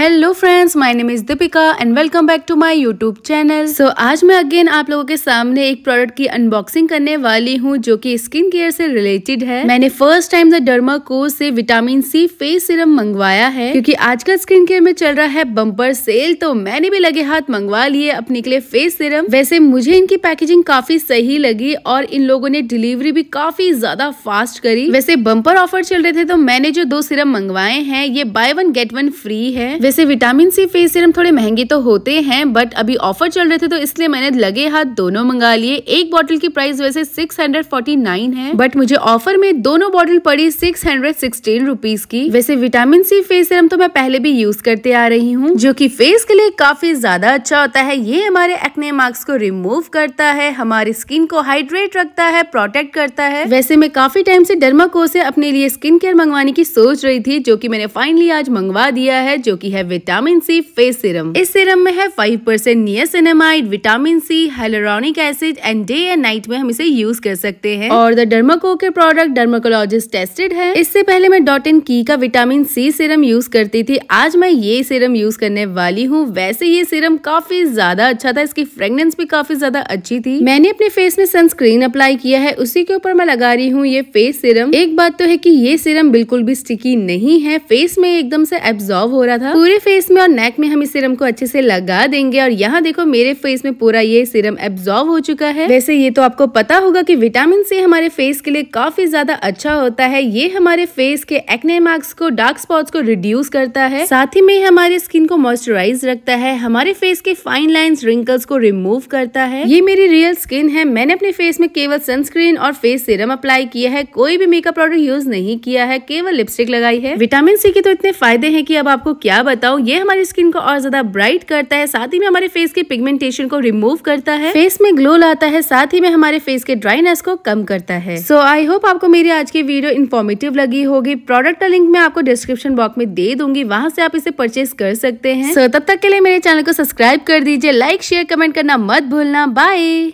hello friends my name is Deepika and welcome back to my YouTube channel so आज मैं again आप लोगों के सामने एक प्रोडक्ट की अनबॉक्सिंग करने वाली हूँ जो कि स्किन केयर से रिलेटेड है मैंने फर्स्ट टाइम द डर्मा को से विटामिन सी फेस सीरम मंगवाया है क्योंकि आजकल स्किन केयर में चल रहा है बम्पर सेल तो मैंने भी लगे हाथ मंगवा लिए अपने के लिए फेस सिरम वैसे मुझे इनकी पैकेजिंग काफी सही लगी और इन लोगों ने डिलीवरी भी काफी ज्यादा फास्ट करी वैसे बम्पर ऑफर चल रहे थे तो मैंने जो दो सिरम मंगवाए हैं ये buy one get one free है वैसे विटामिन सी फेस सीरम थोड़े महंगे तो होते हैं बट अभी ऑफर चल रहे थे तो इसलिए मैंने लगे हाथ दोनों मंगा लिए एक बॉटल की प्राइस वैसे 649 है बट मुझे ऑफर में दोनों बॉटल पड़ी 616 हंड्रेड की वैसे विटामिन सी फेस सीरम तो मैं पहले भी यूज करते आ रही हूँ जो की फेस के लिए काफी ज्यादा अच्छा होता है ये हमारे एक्ने मार्क्स को रिमूव करता है हमारी स्किन को हाइड्रेट रखता है प्रोटेक्ट करता है वैसे मैं काफी टाइम से डरमा से अपने लिए स्किन केयर मंगवाने की सोच रही थी जो की मैंने फाइनली आज मंगवा दिया है जो की है है विटामिन सी फेस सिरम इस सिरम में है five percent niacinamide vitamin C hyaluronic acid and day and night में हम इसे यूज कर सकते हैं और द डर्माको के प्रोडक्ट डर्माकोलॉजिस्ट टेस्टेड है इससे पहले मैं डॉट एंड की का विटामिन सी सीरम यूज करती थी आज मैं ये सिरम यूज करने वाली हूँ वैसे ये सिरम काफी ज्यादा अच्छा था इसकी फ्रेगनेंस भी काफी ज्यादा अच्छी थी मैंने अपने फेस में सनस्क्रीन अप्लाई किया है उसी के ऊपर मैं लगा रही हूँ ये फेस सिरम एक बात तो है की ये सिरम बिल्कुल भी स्टिकी नहीं है फेस में एकदम से एब्जॉर्व हो रहा था पूरे पूरे फेस में और नेक में हम इस सीरम को अच्छे से लगा देंगे और यहाँ देखो मेरे फेस में पूरा ये सीरम एब्जॉर्व हो चुका है वैसे ये तो आपको पता होगा कि विटामिन सी हमारे फेस के लिए काफी ज्यादा अच्छा होता है ये हमारे फेस के एक्ने मार्क्स को डार्क स्पॉट्स को रिड्यूस करता है साथ ही में हमारे स्किन को मॉइस्चराइज रखता है हमारे फेस के फाइन लाइन रिंकल्स को रिमूव करता है ये मेरी रियल स्किन है मैंने अपने फेस में केवल सनस्क्रीन और फेस सिरम अप्लाई किया है कोई भी मेकअप प्रोडक्ट यूज नहीं किया है केवल लिपस्टिक लगाई है विटामिन सी के तो इतने फायदे है की अब आपको क्या बता रहता ये हमारी स्किन को और ज्यादा ब्राइट करता है साथ ही में हमारे फेस के पिगमेंटेशन को रिमूव करता है फेस में ग्लो लाता है साथ ही में हमारे फेस के ड्राइनेस को कम करता है सो आई होप आपको मेरी आज की वीडियो इन्फॉर्मेटिव लगी होगी प्रोडक्ट का लिंक मैं आपको डिस्क्रिप्शन बॉक्स में दे दूंगी वहाँ से आप इसे परचेज कर सकते हैं सो so, तब तक के लिए मेरे चैनल को सब्सक्राइब कर दीजिए लाइक शेयर कमेंट करना मत भूलना बाय